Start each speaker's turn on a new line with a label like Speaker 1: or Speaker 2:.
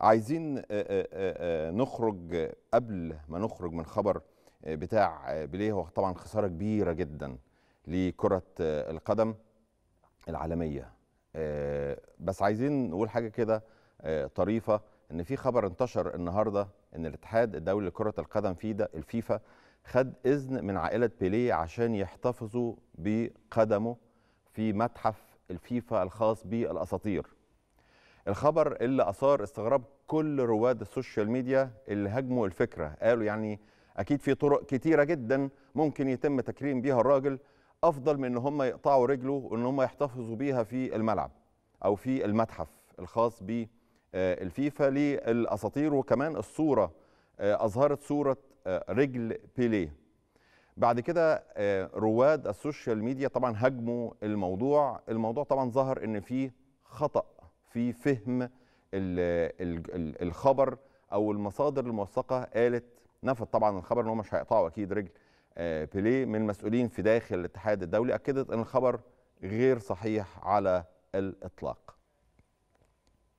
Speaker 1: عايزين آه، آه، آه، نخرج قبل ما نخرج من خبر بتاع بيليه هو طبعا خساره كبيره جدا لكره القدم العالميه بس عايزين نقول حاجه كده طريفه ان في خبر انتشر النهارده ان الاتحاد الدولي لكره القدم فيدا الفيفا خد اذن من عائله بيليه عشان يحتفظوا بقدمه في متحف الفيفا الخاص بالاساطير الخبر اللي اثار استغراب كل رواد السوشيال ميديا اللي هاجموا الفكره قالوا يعني اكيد في طرق كتيره جدا ممكن يتم تكريم بيها الراجل افضل من ان هم يقطعوا رجله وان هم يحتفظوا بيها في الملعب او في المتحف الخاص بالفيفا آه، للاساطير وكمان الصوره آه، اظهرت صوره آه، رجل بيليه بعد كده رواد السوشيال ميديا طبعا هاجموا الموضوع الموضوع طبعا ظهر ان في خطأ في فهم الخبر او المصادر الموثقه قالت نفت طبعا الخبر ان هم مش هيقطعوا اكيد رجل آه، بيليه من مسؤولين في داخل الاتحاد الدولي اكدت ان الخبر غير صحيح على الاطلاق